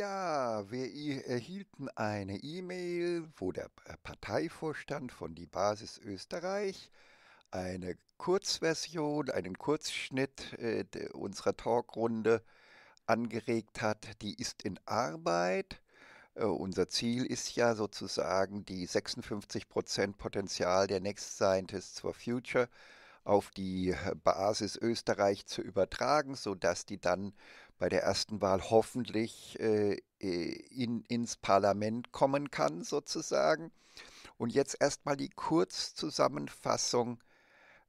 Ja, wir erhielten eine E-Mail, wo der äh, Parteivorstand von Die Basis Österreich eine Kurzversion, einen Kurzschnitt äh, unserer Talkrunde angeregt hat. Die ist in Arbeit. Äh, unser Ziel ist ja sozusagen, die 56% Prozent Potenzial der Next Scientists for Future auf die Basis Österreich zu übertragen, sodass die dann bei der ersten Wahl hoffentlich äh, äh, in, ins Parlament kommen kann, sozusagen. Und jetzt erstmal die Kurzzusammenfassung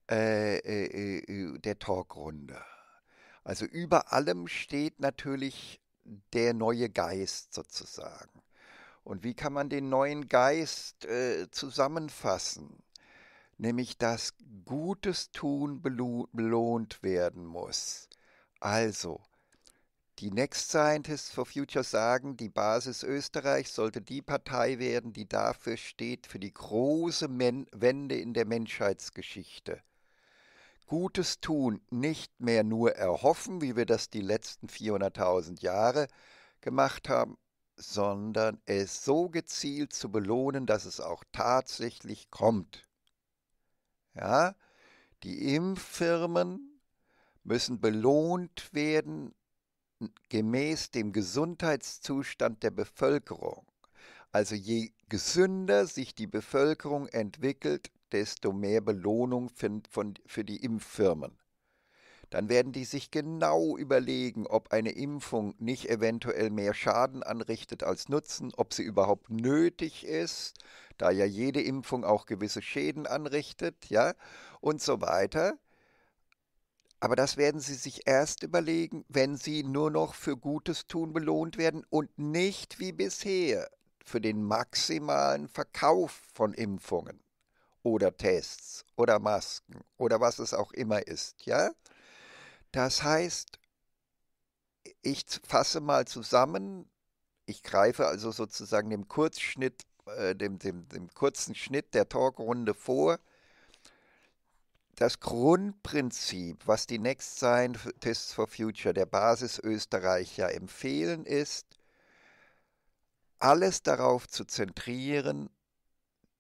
äh äh, äh, äh, der Talkrunde. Also über allem steht natürlich der neue Geist sozusagen. Und wie kann man den neuen Geist zusammenfassen? Nämlich, dass gutes Tun belohnt werden muss. Also, die Next Scientists for Future sagen, die Basis Österreichs sollte die Partei werden, die dafür steht, für die große Men Wende in der Menschheitsgeschichte. Gutes tun, nicht mehr nur erhoffen, wie wir das die letzten 400.000 Jahre gemacht haben, sondern es so gezielt zu belohnen, dass es auch tatsächlich kommt. Ja, die Impffirmen müssen belohnt werden gemäß dem Gesundheitszustand der Bevölkerung. Also je gesünder sich die Bevölkerung entwickelt, desto mehr Belohnung für die Impffirmen. Dann werden die sich genau überlegen, ob eine Impfung nicht eventuell mehr Schaden anrichtet als Nutzen, ob sie überhaupt nötig ist, da ja jede Impfung auch gewisse Schäden anrichtet, ja, und so weiter. Aber das werden Sie sich erst überlegen, wenn Sie nur noch für gutes Tun belohnt werden und nicht wie bisher für den maximalen Verkauf von Impfungen oder Tests oder Masken oder was es auch immer ist, ja? Das heißt, ich fasse mal zusammen, ich greife also sozusagen dem Kurzschnitt, äh, dem, dem, dem kurzen Schnitt der Talkrunde vor das Grundprinzip, was die Next Scientists for Future der Basis Österreicher empfehlen, ist, alles darauf zu zentrieren,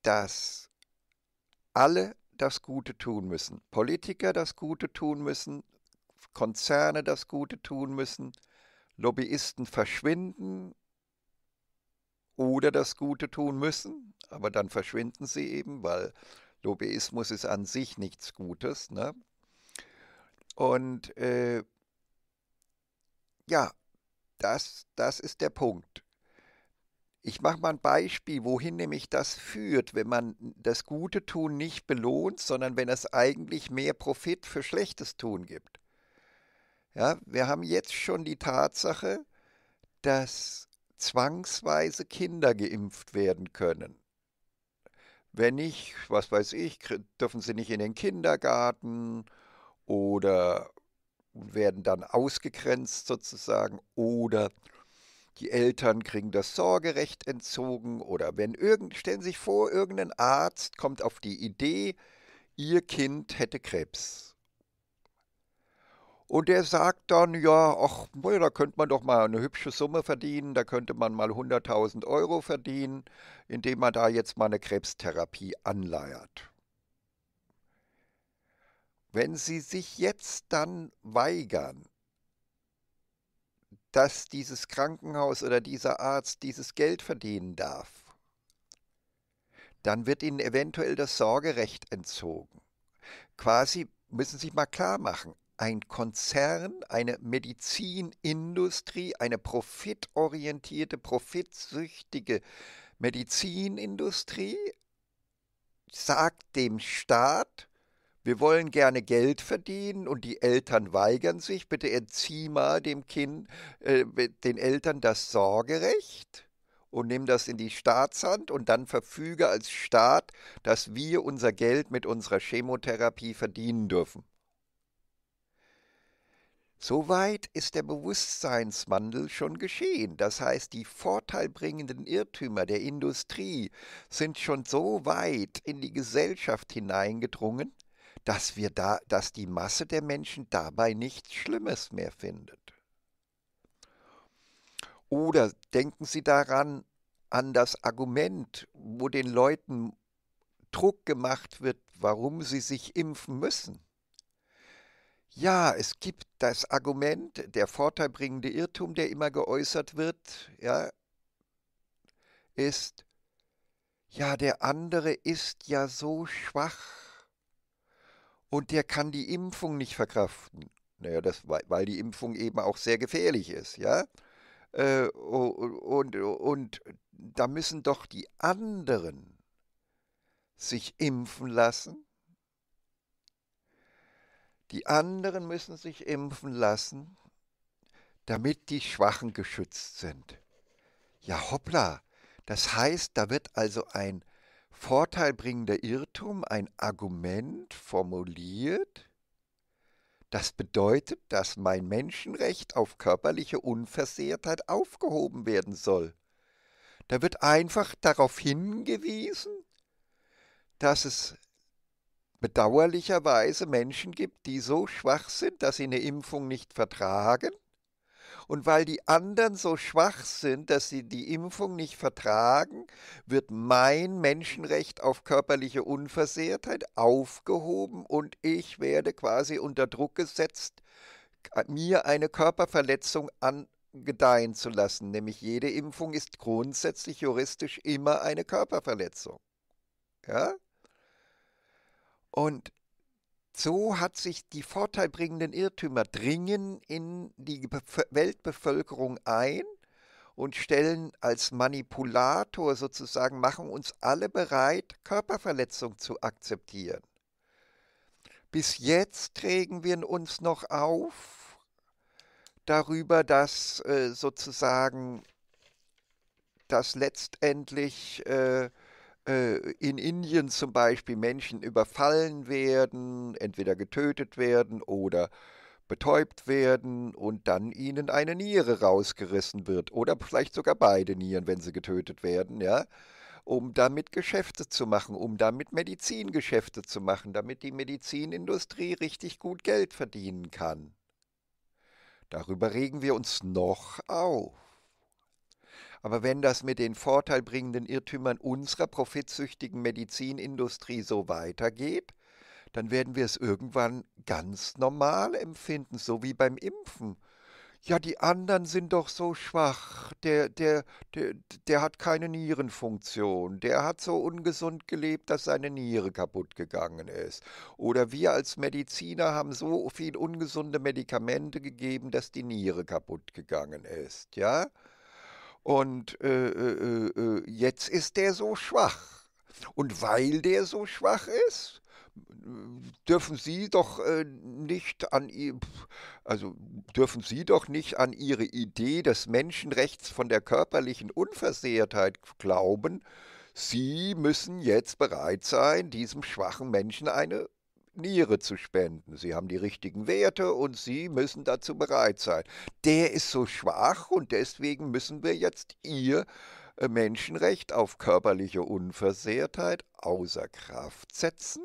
dass alle das Gute tun müssen. Politiker das Gute tun müssen, Konzerne das Gute tun müssen, Lobbyisten verschwinden oder das Gute tun müssen, aber dann verschwinden sie eben, weil Lobbyismus ist an sich nichts Gutes. Ne? Und äh, ja, das, das ist der Punkt. Ich mache mal ein Beispiel, wohin nämlich das führt, wenn man das gute Tun nicht belohnt, sondern wenn es eigentlich mehr Profit für schlechtes Tun gibt. Ja, wir haben jetzt schon die Tatsache, dass zwangsweise Kinder geimpft werden können. Wenn nicht, was weiß ich, dürfen sie nicht in den Kindergarten oder werden dann ausgegrenzt sozusagen oder die Eltern kriegen das Sorgerecht entzogen oder wenn irgend, stellen Sie sich vor, irgendein Arzt kommt auf die Idee, Ihr Kind hätte Krebs und der sagt dann, ja, ach, da könnte man doch mal eine hübsche Summe verdienen, da könnte man mal 100.000 Euro verdienen, indem man da jetzt mal eine Krebstherapie anleiert. Wenn Sie sich jetzt dann weigern, dass dieses Krankenhaus oder dieser Arzt dieses Geld verdienen darf, dann wird Ihnen eventuell das Sorgerecht entzogen. Quasi müssen Sie sich mal klar machen, ein Konzern, eine Medizinindustrie, eine profitorientierte, profitsüchtige Medizinindustrie sagt dem Staat, wir wollen gerne Geld verdienen und die Eltern weigern sich, bitte entzieh mal dem Kind, äh, den Eltern das Sorgerecht und nimm das in die Staatshand und dann verfüge als Staat, dass wir unser Geld mit unserer Chemotherapie verdienen dürfen. Soweit ist der Bewusstseinswandel schon geschehen. Das heißt, die vorteilbringenden Irrtümer der Industrie sind schon so weit in die Gesellschaft hineingedrungen, dass, wir da, dass die Masse der Menschen dabei nichts Schlimmes mehr findet. Oder denken Sie daran an das Argument, wo den Leuten Druck gemacht wird, warum sie sich impfen müssen. Ja, es gibt das Argument, der vorteilbringende Irrtum, der immer geäußert wird, ja, ist, ja, der andere ist ja so schwach und der kann die Impfung nicht verkraften. Naja, das, weil die Impfung eben auch sehr gefährlich ist, ja. Und, äh, und, und da müssen doch die anderen sich impfen lassen die anderen müssen sich impfen lassen, damit die Schwachen geschützt sind. Ja, hoppla. Das heißt, da wird also ein vorteilbringender Irrtum, ein Argument formuliert. Das bedeutet, dass mein Menschenrecht auf körperliche Unversehrtheit aufgehoben werden soll. Da wird einfach darauf hingewiesen, dass es bedauerlicherweise Menschen gibt, die so schwach sind, dass sie eine Impfung nicht vertragen. Und weil die anderen so schwach sind, dass sie die Impfung nicht vertragen, wird mein Menschenrecht auf körperliche Unversehrtheit aufgehoben und ich werde quasi unter Druck gesetzt, mir eine Körperverletzung angedeihen zu lassen. Nämlich jede Impfung ist grundsätzlich juristisch immer eine Körperverletzung. Ja? Und so hat sich die vorteilbringenden Irrtümer dringen in die Weltbevölkerung ein und stellen als Manipulator sozusagen, machen uns alle bereit, Körperverletzung zu akzeptieren. Bis jetzt regen wir uns noch auf darüber, dass äh, sozusagen das letztendlich äh, äh, in Indien zum Beispiel Menschen überfallen werden, entweder getötet werden oder betäubt werden und dann ihnen eine Niere rausgerissen wird oder vielleicht sogar beide Nieren, wenn sie getötet werden, ja, um damit Geschäfte zu machen, um damit Medizingeschäfte zu machen, damit die Medizinindustrie richtig gut Geld verdienen kann. Darüber regen wir uns noch auf. Aber wenn das mit den vorteilbringenden Irrtümern unserer profitsüchtigen Medizinindustrie so weitergeht, dann werden wir es irgendwann ganz normal empfinden, so wie beim Impfen. Ja, die anderen sind doch so schwach. Der, der, der, der hat keine Nierenfunktion. Der hat so ungesund gelebt, dass seine Niere kaputt gegangen ist. Oder wir als Mediziner haben so viel ungesunde Medikamente gegeben, dass die Niere kaputt gegangen ist. Ja? Und äh, äh, äh, jetzt ist der so schwach. Und weil der so schwach ist, dürfen Sie doch äh, nicht an also dürfen Sie doch nicht an Ihre Idee des Menschenrechts von der körperlichen Unversehrtheit glauben. Sie müssen jetzt bereit sein, diesem schwachen Menschen eine Niere zu spenden. Sie haben die richtigen Werte und Sie müssen dazu bereit sein. Der ist so schwach und deswegen müssen wir jetzt Ihr äh, Menschenrecht auf körperliche Unversehrtheit außer Kraft setzen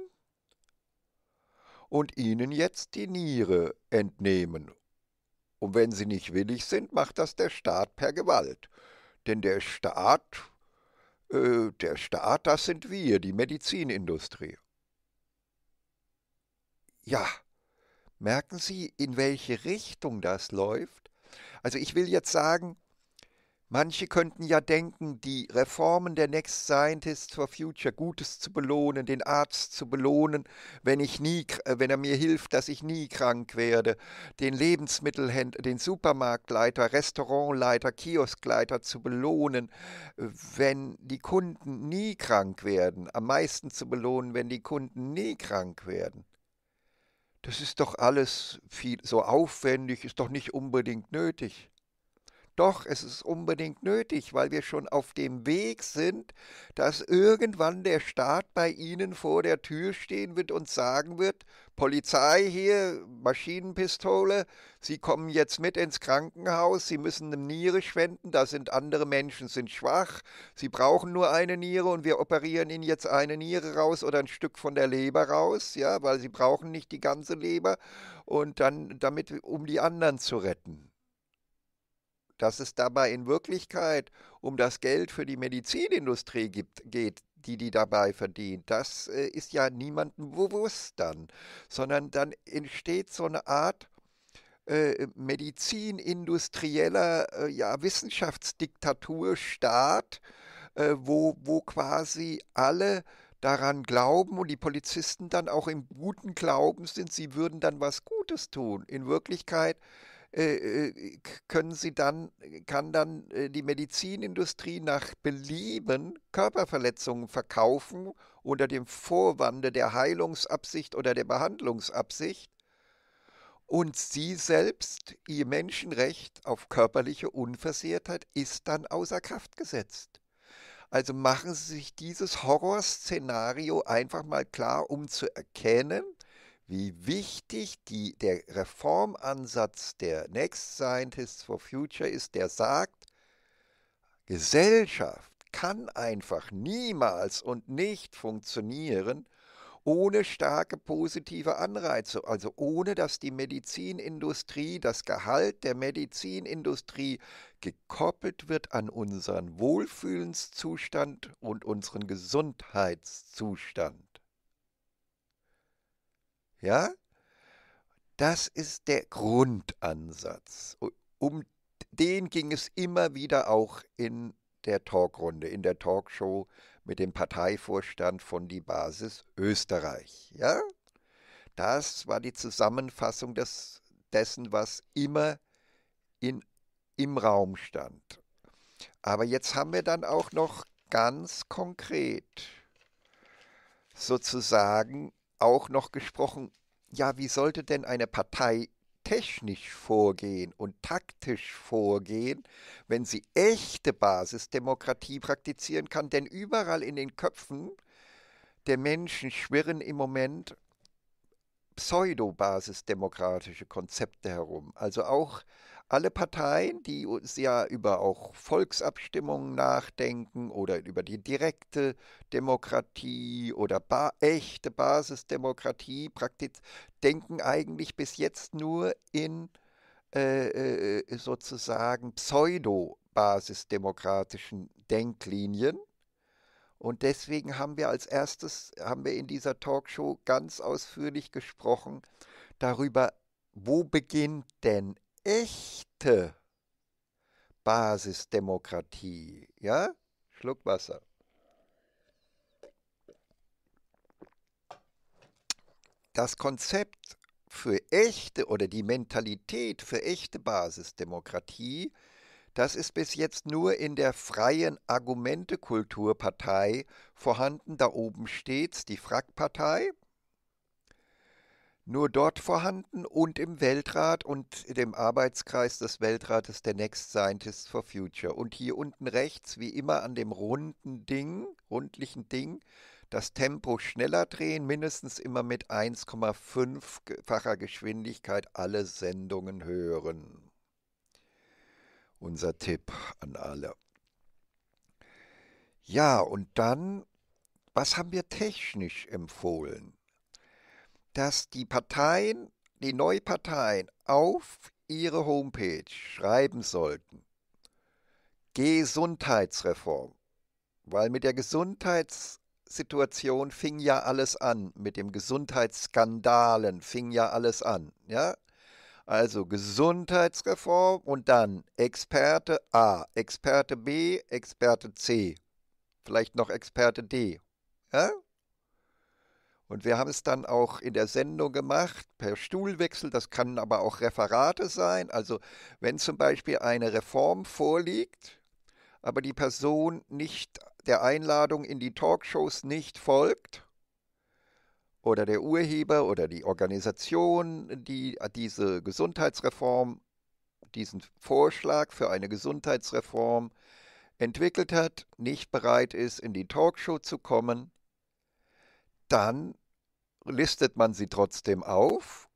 und Ihnen jetzt die Niere entnehmen. Und wenn Sie nicht willig sind, macht das der Staat per Gewalt. Denn der Staat äh, der Staat, das sind wir, die Medizinindustrie. Ja, merken Sie, in welche Richtung das läuft? Also ich will jetzt sagen, manche könnten ja denken, die Reformen der Next Scientists for Future, Gutes zu belohnen, den Arzt zu belohnen, wenn, ich nie, äh, wenn er mir hilft, dass ich nie krank werde, den Lebensmittelhändler, den Supermarktleiter, Restaurantleiter, Kioskleiter zu belohnen, wenn die Kunden nie krank werden, am meisten zu belohnen, wenn die Kunden nie krank werden das ist doch alles viel so aufwendig, ist doch nicht unbedingt nötig. Doch, es ist unbedingt nötig, weil wir schon auf dem Weg sind, dass irgendwann der Staat bei Ihnen vor der Tür stehen wird und sagen wird, Polizei hier, Maschinenpistole, Sie kommen jetzt mit ins Krankenhaus, Sie müssen eine Niere schwenden, da sind andere Menschen, sind schwach, Sie brauchen nur eine Niere und wir operieren Ihnen jetzt eine Niere raus oder ein Stück von der Leber raus, ja, weil Sie brauchen nicht die ganze Leber und dann damit, um die anderen zu retten dass es dabei in Wirklichkeit um das Geld für die Medizinindustrie gibt, geht, die die dabei verdient. Das äh, ist ja niemandem bewusst dann, sondern dann entsteht so eine Art äh, medizinindustrieller äh, ja, Wissenschaftsdiktaturstaat, äh, wo, wo quasi alle daran glauben und die Polizisten dann auch im guten Glauben sind, sie würden dann was Gutes tun. In Wirklichkeit äh, äh, äh, können sie dann, kann dann äh, die Medizinindustrie nach Belieben Körperverletzungen verkaufen unter dem Vorwande der Heilungsabsicht oder der Behandlungsabsicht und sie selbst, ihr Menschenrecht auf körperliche Unversehrtheit ist dann außer Kraft gesetzt. Also machen Sie sich dieses Horrorszenario einfach mal klar, um zu erkennen, wie wichtig die, der Reformansatz der Next Scientists for Future ist, der sagt, Gesellschaft kann einfach niemals und nicht funktionieren ohne starke positive Anreize, also ohne dass die Medizinindustrie, das Gehalt der Medizinindustrie gekoppelt wird an unseren Wohlfühlenszustand und unseren Gesundheitszustand. Ja? Das ist der Grundansatz. Um den ging es immer wieder auch in der Talkrunde, in der Talkshow mit dem Parteivorstand von die Basis Österreich. Ja? Das war die Zusammenfassung des, dessen, was immer in, im Raum stand. Aber jetzt haben wir dann auch noch ganz konkret sozusagen auch noch gesprochen, ja, wie sollte denn eine Partei technisch vorgehen und taktisch vorgehen, wenn sie echte Basisdemokratie praktizieren kann? Denn überall in den Köpfen der Menschen schwirren im Moment pseudo-basisdemokratische Konzepte herum. Also auch alle Parteien, die ja über auch Volksabstimmungen nachdenken oder über die direkte Demokratie oder ba echte Basisdemokratie praktiz denken eigentlich bis jetzt nur in äh, äh, äh sozusagen pseudo-basisdemokratischen Denklinien. Und deswegen haben wir als erstes, haben wir in dieser Talkshow ganz ausführlich gesprochen darüber, wo beginnt denn echte Basisdemokratie. Ja? Schluck Wasser. Das Konzept für echte oder die Mentalität für echte Basisdemokratie, das ist bis jetzt nur in der freien Argumentekulturpartei vorhanden. Da oben steht's, die Frackpartei, nur dort vorhanden und im Weltrat und dem Arbeitskreis des Weltrates der Next Scientists for Future. Und hier unten rechts, wie immer an dem runden Ding, rundlichen Ding, das Tempo schneller drehen, mindestens immer mit 1,5-facher Geschwindigkeit alle Sendungen hören. Unser Tipp an alle. Ja, und dann, was haben wir technisch empfohlen? dass die Parteien, die Neuparteien auf ihre Homepage schreiben sollten. Gesundheitsreform. Weil mit der Gesundheitssituation fing ja alles an, mit dem Gesundheitsskandalen fing ja alles an, ja? Also Gesundheitsreform und dann Experte A, Experte B, Experte C, vielleicht noch Experte D. Ja? Und wir haben es dann auch in der Sendung gemacht, per Stuhlwechsel, das kann aber auch Referate sein. Also wenn zum Beispiel eine Reform vorliegt, aber die Person nicht der Einladung in die Talkshows nicht folgt, oder der Urheber oder die Organisation, die diese Gesundheitsreform, diesen Vorschlag für eine Gesundheitsreform entwickelt hat, nicht bereit ist, in die Talkshow zu kommen, dann listet man sie trotzdem auf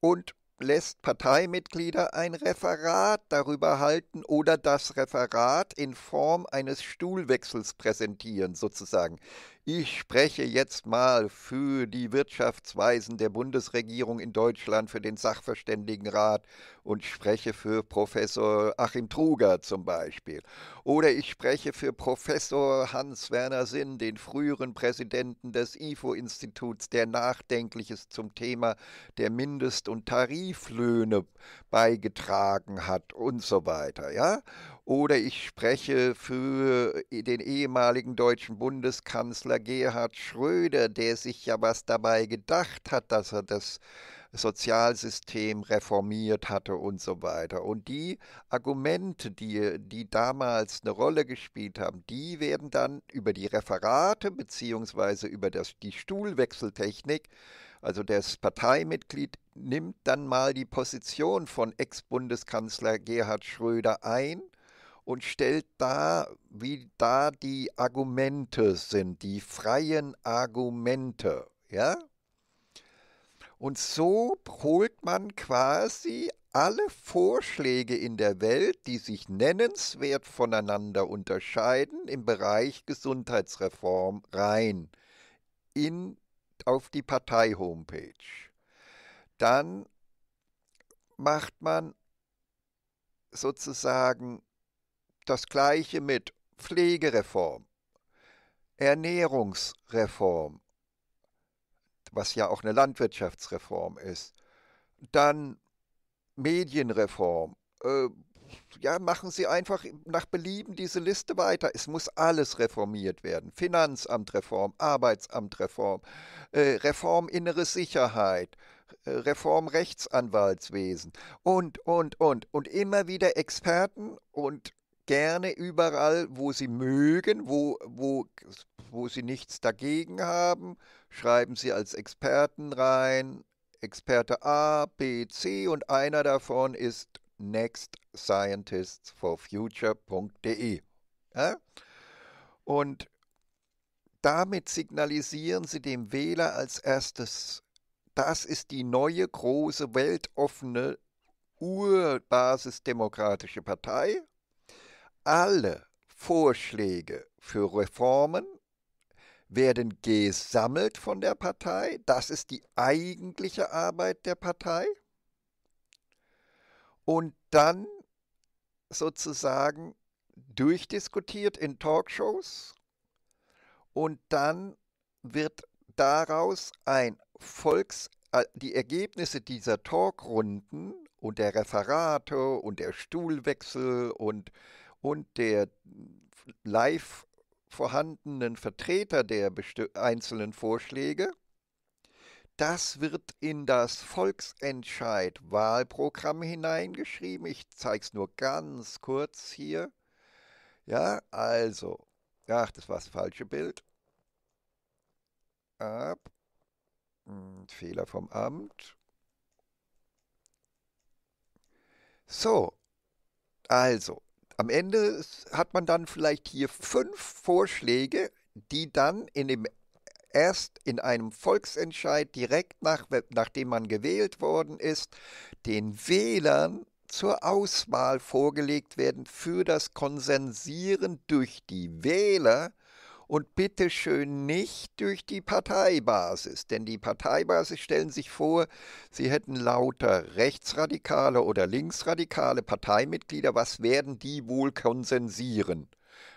und lässt Parteimitglieder ein Referat darüber halten oder das Referat in Form eines Stuhlwechsels präsentieren, sozusagen. Ich spreche jetzt mal für die Wirtschaftsweisen der Bundesregierung in Deutschland, für den Sachverständigenrat und spreche für Professor Achim Truger zum Beispiel. Oder ich spreche für Professor Hans-Werner Sinn, den früheren Präsidenten des IFO-Instituts, der Nachdenkliches zum Thema der Mindest- und Tarif Tariflöhne beigetragen hat und so weiter, ja? Oder ich spreche für den ehemaligen deutschen Bundeskanzler Gerhard Schröder, der sich ja was dabei gedacht hat, dass er das Sozialsystem reformiert hatte und so weiter. Und die Argumente, die, die damals eine Rolle gespielt haben, die werden dann über die Referate beziehungsweise über das, die Stuhlwechseltechnik, also das Parteimitglied nimmt dann mal die Position von Ex-Bundeskanzler Gerhard Schröder ein und stellt da, wie da die Argumente sind, die freien Argumente, ja? Und so holt man quasi alle Vorschläge in der Welt, die sich nennenswert voneinander unterscheiden, im Bereich Gesundheitsreform rein in, auf die Partei-Homepage dann macht man sozusagen das Gleiche mit Pflegereform, Ernährungsreform, was ja auch eine Landwirtschaftsreform ist, dann Medienreform. Äh, ja, machen Sie einfach nach Belieben diese Liste weiter. Es muss alles reformiert werden. Finanzamtreform, Arbeitsamtreform, äh, Reform innere Sicherheit, äh, Reformrechtsanwaltswesen und, und, und. Und immer wieder Experten und gerne überall, wo sie mögen, wo, wo, wo sie nichts dagegen haben, schreiben sie als Experten rein. Experte A, B, C und einer davon ist nextscientistsforfuture.de. Ja? Und damit signalisieren sie dem Wähler als erstes das ist die neue große weltoffene Urbasisdemokratische Partei. Alle Vorschläge für Reformen werden gesammelt von der Partei. Das ist die eigentliche Arbeit der Partei. Und dann sozusagen durchdiskutiert in Talkshows. Und dann wird daraus ein Volks, äh, die Ergebnisse dieser Talkrunden und der Referate und der Stuhlwechsel und, und der live vorhandenen Vertreter der einzelnen Vorschläge, das wird in das Volksentscheid-Wahlprogramm hineingeschrieben. Ich zeige es nur ganz kurz hier. Ja, also, ach, das war das falsche Bild. Ab. Hm, Fehler vom Abend. So, also, am Ende hat man dann vielleicht hier fünf Vorschläge, die dann in dem erst in einem Volksentscheid direkt nach, nachdem man gewählt worden ist, den Wählern zur Auswahl vorgelegt werden für das Konsensieren durch die Wähler und bitte schön nicht durch die Parteibasis, denn die Parteibasis stellen sich vor, sie hätten lauter rechtsradikale oder linksradikale Parteimitglieder, was werden die wohl konsensieren?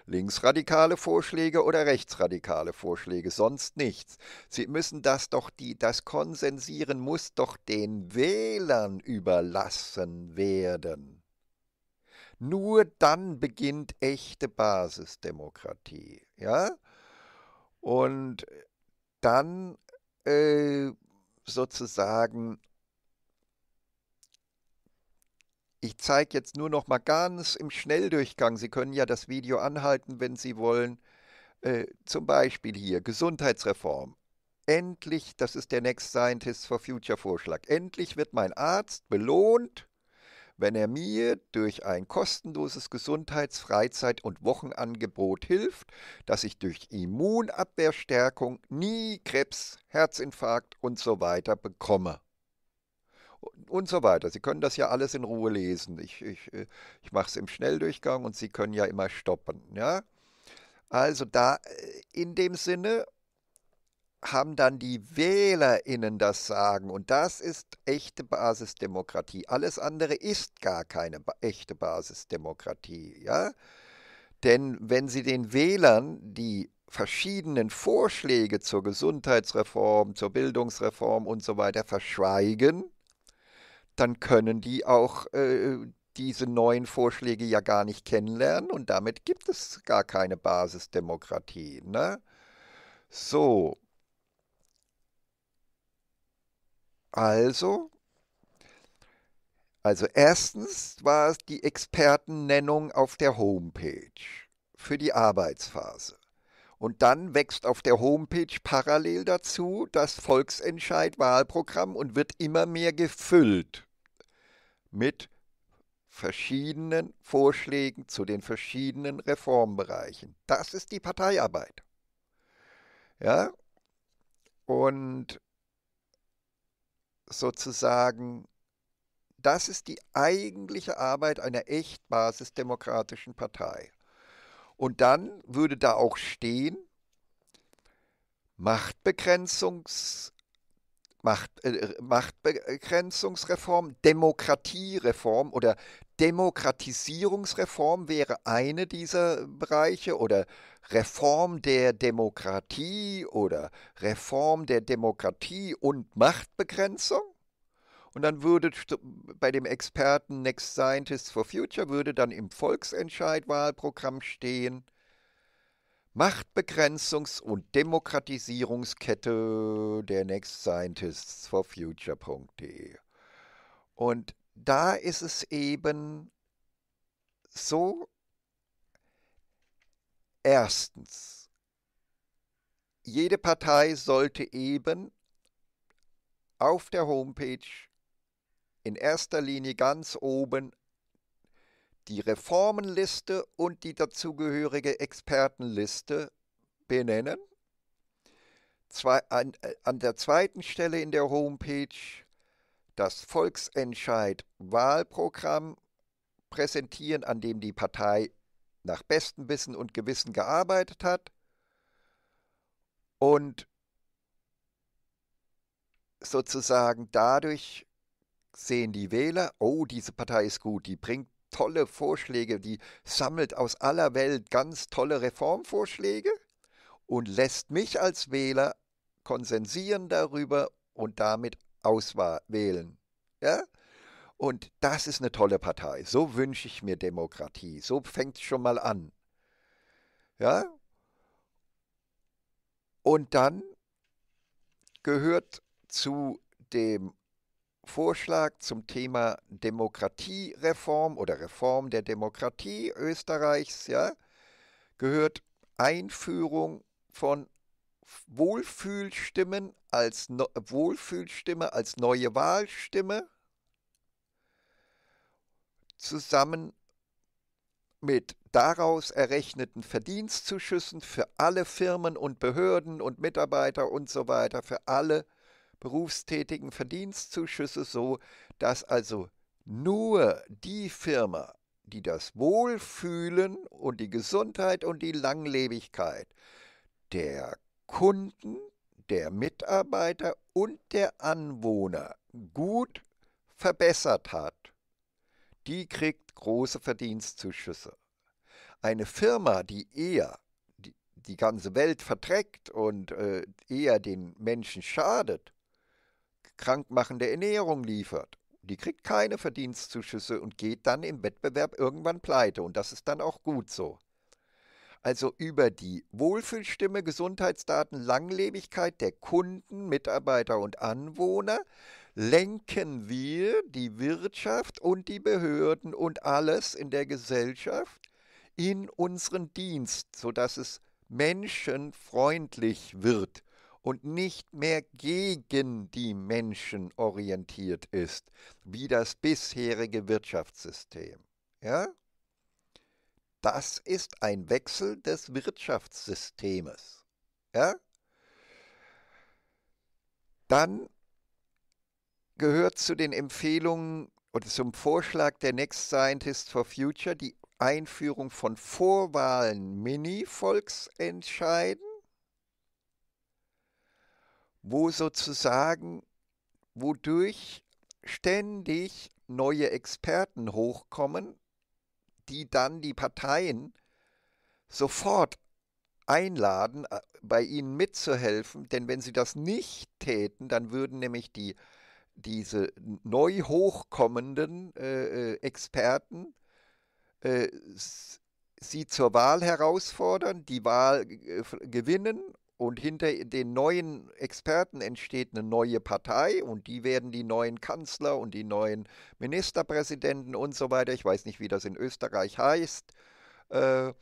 linksradikale Vorschläge oder rechtsradikale Vorschläge, sonst nichts. Sie müssen das doch die das Konsensieren muss doch den Wählern überlassen werden. Nur dann beginnt echte Basisdemokratie. Ja? Und dann äh, sozusagen, ich zeige jetzt nur noch mal ganz im Schnelldurchgang, Sie können ja das Video anhalten, wenn Sie wollen, äh, zum Beispiel hier Gesundheitsreform. Endlich, das ist der Next Scientist for Future Vorschlag, endlich wird mein Arzt belohnt wenn er mir durch ein kostenloses Gesundheits-, Freizeit- und Wochenangebot hilft, dass ich durch Immunabwehrstärkung nie Krebs, Herzinfarkt und so weiter bekomme. Und so weiter. Sie können das ja alles in Ruhe lesen. Ich, ich, ich mache es im Schnelldurchgang und Sie können ja immer stoppen. Ja? Also da äh, in dem Sinne haben dann die WählerInnen das Sagen. Und das ist echte Basisdemokratie. Alles andere ist gar keine echte Basisdemokratie. Ja? Denn wenn Sie den Wählern die verschiedenen Vorschläge zur Gesundheitsreform, zur Bildungsreform und so weiter verschweigen, dann können die auch äh, diese neuen Vorschläge ja gar nicht kennenlernen und damit gibt es gar keine Basisdemokratie. Ne? So, Also, also erstens war es die Expertennennung auf der Homepage für die Arbeitsphase. Und dann wächst auf der Homepage parallel dazu das Volksentscheid-Wahlprogramm und wird immer mehr gefüllt mit verschiedenen Vorschlägen zu den verschiedenen Reformbereichen. Das ist die Parteiarbeit. Ja? Und sozusagen, das ist die eigentliche Arbeit einer echt basisdemokratischen Partei. Und dann würde da auch stehen, Machtbegrenzungs, Macht, äh, Machtbegrenzungsreform, Demokratiereform oder Demokratisierungsreform wäre eine dieser Bereiche oder Reform der Demokratie oder Reform der Demokratie und Machtbegrenzung. Und dann würde bei dem Experten Next Scientists for Future würde dann im Volksentscheidwahlprogramm stehen Machtbegrenzungs- und Demokratisierungskette der Next Scientists for Future.de. Und da ist es eben so, erstens, jede Partei sollte eben auf der Homepage in erster Linie ganz oben die Reformenliste und die dazugehörige Expertenliste benennen. Zwei, an, äh, an der zweiten Stelle in der Homepage das Volksentscheid-Wahlprogramm präsentieren, an dem die Partei nach bestem Wissen und Gewissen gearbeitet hat und sozusagen dadurch sehen die Wähler, oh, diese Partei ist gut, die bringt tolle Vorschläge, die sammelt aus aller Welt ganz tolle Reformvorschläge und lässt mich als Wähler konsensieren darüber und damit auswählen. Ja? Und das ist eine tolle Partei. So wünsche ich mir Demokratie. So fängt es schon mal an. Ja? Und dann gehört zu dem Vorschlag zum Thema Demokratiereform oder Reform der Demokratie Österreichs, ja, gehört Einführung von Wohlfühlstimmen als no Wohlfühlstimme als neue Wahlstimme zusammen mit daraus errechneten Verdienstzuschüssen für alle Firmen und Behörden und Mitarbeiter und so weiter, für alle berufstätigen Verdienstzuschüsse so, dass also nur die Firma, die das Wohlfühlen und die Gesundheit und die Langlebigkeit der Kunden, der Mitarbeiter und der Anwohner gut verbessert hat, die kriegt große Verdienstzuschüsse. Eine Firma, die eher die, ganze Welt verträgt und äh, eher den Menschen schadet, krankmachende Ernährung liefert, die kriegt keine Verdienstzuschüsse und geht dann im Wettbewerb irgendwann pleite. Und das ist dann auch gut so also über die Wohlfühlstimme, Gesundheitsdaten, Langlebigkeit der Kunden, Mitarbeiter und Anwohner, lenken wir die Wirtschaft und die Behörden und alles in der Gesellschaft in unseren Dienst, sodass es menschenfreundlich wird und nicht mehr gegen die Menschen orientiert ist, wie das bisherige Wirtschaftssystem. Ja? Das ist ein Wechsel des Wirtschaftssystems. Ja? Dann gehört zu den Empfehlungen oder zum Vorschlag der Next Scientist for Future die Einführung von Vorwahlen, Mini-Volksentscheiden, wo sozusagen, wodurch ständig neue Experten hochkommen die dann die Parteien sofort einladen, äh, bei ihnen mitzuhelfen, denn wenn sie das nicht täten, dann würden nämlich die, diese neu hochkommenden äh, äh Experten äh, sie zur Wahl herausfordern, die Wahl äh, gewinnen und hinter den neuen Experten entsteht eine neue Partei und die werden die neuen Kanzler und die neuen Ministerpräsidenten und so weiter. Ich weiß nicht, wie das in Österreich heißt. Äh,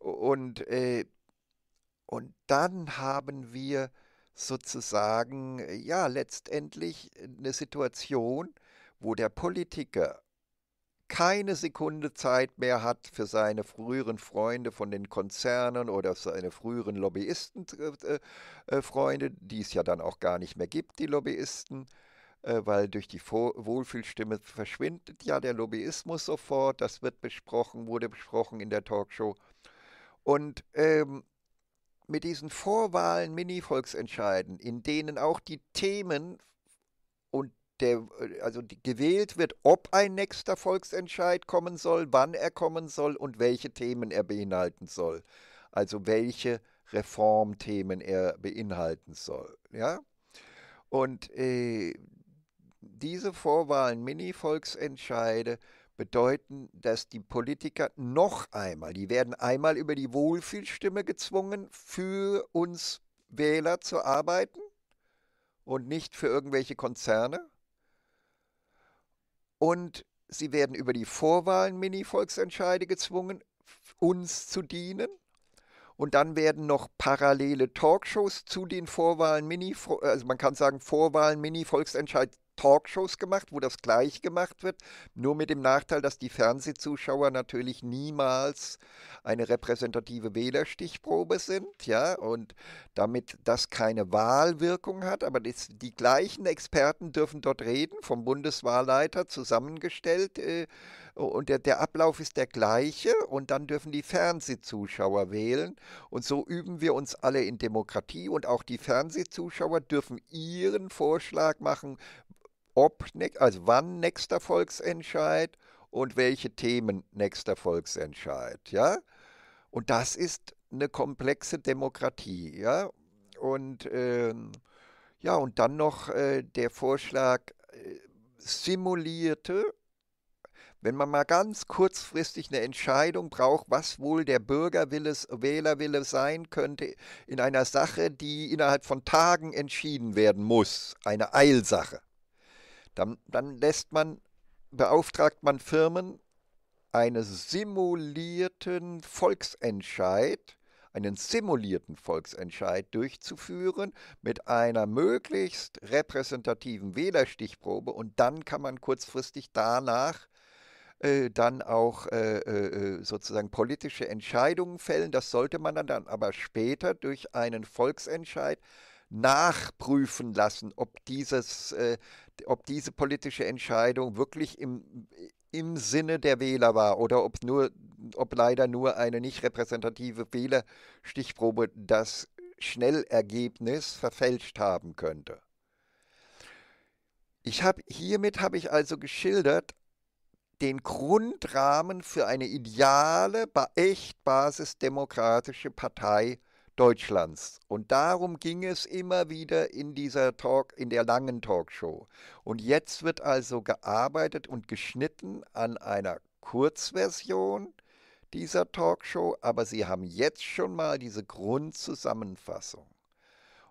und, äh, und dann haben wir sozusagen, ja, letztendlich eine Situation, wo der Politiker keine Sekunde Zeit mehr hat, für seine früheren Freunde von den Konzernen oder seine früheren Lobbyistenfreunde, äh, äh, äh die es ja dann auch gar nicht mehr gibt, die Lobbyisten, äh, weil durch die Vor Wohlfühlstimme verschwindet ja der Lobbyismus sofort, das wird besprochen, wurde besprochen in der Talkshow. Und ähm, mit diesen Vorwahlen, Mini-Volksentscheiden, in denen auch die Themen und der, äh, also gewählt wird, ob ein nächster Volksentscheid kommen soll, wann er kommen soll und welche Themen er beinhalten soll. Also welche Reformthemen er beinhalten soll. Ja? Und äh, diese Vorwahlen, Mini-Volksentscheide, bedeuten, dass die Politiker noch einmal, die werden einmal über die Wohlfühlstimme gezwungen, für uns Wähler zu arbeiten und nicht für irgendwelche Konzerne. Und sie werden über die Vorwahlen Mini-Volksentscheide gezwungen, uns zu dienen. Und dann werden noch parallele Talkshows zu den Vorwahlen Mini, also man kann sagen Vorwahlen Mini-Volksentscheid Talkshows gemacht, wo das gleich gemacht wird, nur mit dem Nachteil, dass die Fernsehzuschauer natürlich niemals eine repräsentative Wählerstichprobe sind, ja, und damit das keine Wahlwirkung hat, aber das, die gleichen Experten dürfen dort reden, vom Bundeswahlleiter zusammengestellt äh, und der, der Ablauf ist der gleiche und dann dürfen die Fernsehzuschauer wählen und so üben wir uns alle in Demokratie und auch die Fernsehzuschauer dürfen ihren Vorschlag machen, ob, also wann nächster Volksentscheid und welche Themen nächster Volksentscheid, ja. Und das ist eine komplexe Demokratie, ja. Und äh, ja, und dann noch äh, der Vorschlag äh, simulierte, wenn man mal ganz kurzfristig eine Entscheidung braucht, was wohl der Bürgerwille, Wählerwille sein könnte in einer Sache, die innerhalb von Tagen entschieden werden muss, eine Eilsache. Dann, dann lässt man, beauftragt man Firmen, einen simulierten Volksentscheid, einen simulierten Volksentscheid durchzuführen mit einer möglichst repräsentativen Wählerstichprobe und dann kann man kurzfristig danach äh, dann auch äh, äh, äh, sozusagen politische Entscheidungen fällen. Das sollte man dann aber später durch einen Volksentscheid nachprüfen lassen, ob dieses, ob diese politische Entscheidung wirklich im, im Sinne der Wähler war oder ob nur, ob leider nur eine nicht repräsentative Wählerstichprobe das Schnellergebnis verfälscht haben könnte. Ich hab, hiermit habe ich also geschildert den Grundrahmen für eine ideale, echt basisdemokratische Partei Deutschlands. Und darum ging es immer wieder in dieser Talk, in der langen Talkshow. Und jetzt wird also gearbeitet und geschnitten an einer Kurzversion dieser Talkshow, aber Sie haben jetzt schon mal diese Grundzusammenfassung.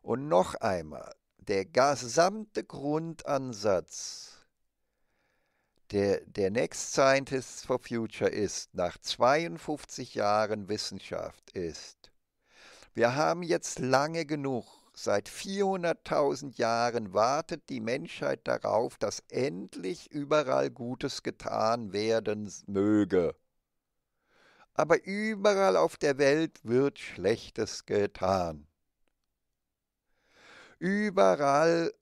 Und noch einmal, der gesamte Grundansatz der, der Next Scientists for Future ist, nach 52 Jahren Wissenschaft ist, wir haben jetzt lange genug, seit 400.000 Jahren wartet die Menschheit darauf, dass endlich überall Gutes getan werden möge. Aber überall auf der Welt wird Schlechtes getan. Überall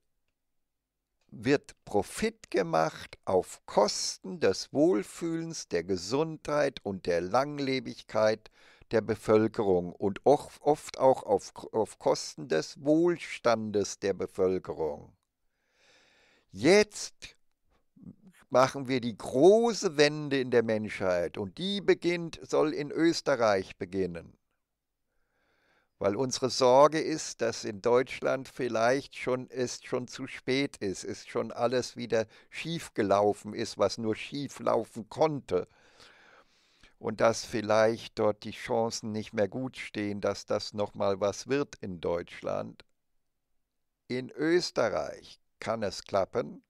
wird Profit gemacht auf Kosten des Wohlfühlens, der Gesundheit und der Langlebigkeit der Bevölkerung und oft auch auf, auf Kosten des Wohlstandes der Bevölkerung. Jetzt machen wir die große Wende in der Menschheit und die beginnt, soll in Österreich beginnen. Weil unsere Sorge ist, dass in Deutschland vielleicht schon es schon zu spät ist, ist schon alles wieder schief gelaufen ist, was nur schief laufen konnte und dass vielleicht dort die Chancen nicht mehr gut stehen, dass das nochmal was wird in Deutschland. In Österreich kann es klappen.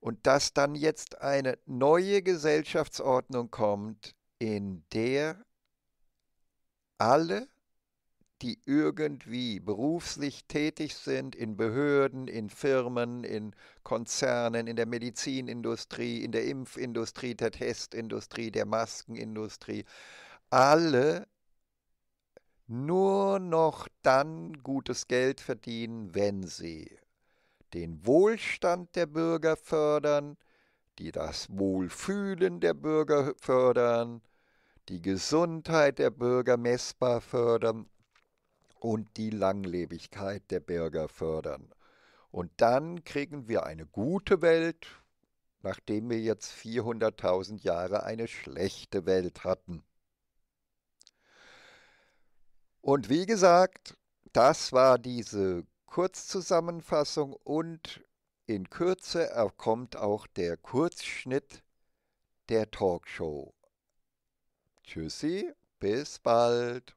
Und dass dann jetzt eine neue Gesellschaftsordnung kommt, in der alle die irgendwie beruflich tätig sind in Behörden, in Firmen, in Konzernen, in der Medizinindustrie, in der Impfindustrie, der Testindustrie, der Maskenindustrie, alle nur noch dann gutes Geld verdienen, wenn sie den Wohlstand der Bürger fördern, die das Wohlfühlen der Bürger fördern, die Gesundheit der Bürger messbar fördern und die Langlebigkeit der Bürger fördern. Und dann kriegen wir eine gute Welt, nachdem wir jetzt 400.000 Jahre eine schlechte Welt hatten. Und wie gesagt, das war diese Kurzzusammenfassung und in Kürze äh, kommt auch der Kurzschnitt der Talkshow. Tschüssi, bis bald.